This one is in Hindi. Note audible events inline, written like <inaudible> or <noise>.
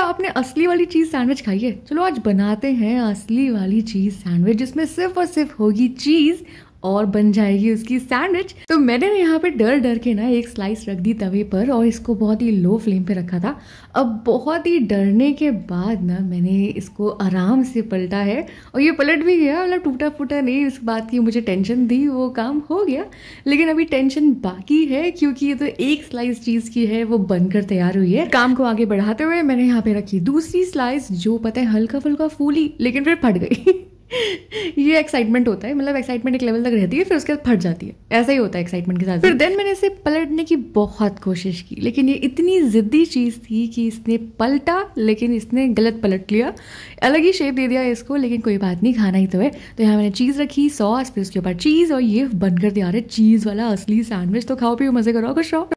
क्या आपने असली वाली चीज़ सैंडविच खाई है चलो आज बनाते हैं असली वाली चीज़ सैंडविच जिसमें सिर्फ और सिर्फ होगी चीज़ और बन जाएगी उसकी सैंडविच तो मैंने यहाँ पे डर डर के ना एक स्लाइस रख दी तवे पर और इसको बहुत ही लो फ्लेम पे रखा था अब बहुत ही डरने के बाद ना मैंने इसको आराम से पलटा है और ये पलट भी गया मतलब टूटा फूटा नहीं इस बात की मुझे टेंशन थी वो काम हो गया लेकिन अभी टेंशन बाकी है क्योंकि ये तो एक स्लाइस चीज़ की है वो बनकर तैयार हुई है काम को आगे बढ़ाते हुए मैंने यहाँ पे रखी दूसरी स्लाइस जो पता है हल्का फुल्का फूली लेकिन फिर फट गई <laughs> <laughs> ये एक्साइटमेंट होता है मतलब एक्साइटमेंट एक लेवल तक रहती है फिर उसके बाद फट जाती है ऐसा ही होता है एक्साइटमेंट के साथ फिर देन मैंने इसे पलटने की बहुत कोशिश की लेकिन ये इतनी ज़िद्दी चीज़ थी कि इसने पलटा लेकिन इसने गलत पलट लिया अलग ही शेप दे दिया इसको लेकिन कोई बात नहीं खाना ही तो है तो यहाँ मैंने चीज़ रखी सॉस फिर उसके ऊपर चीज़ और ये बनकर तैयार है चीज़ वाला असली सैंडविच तो खाओ पियो मज़े करो खुश रहो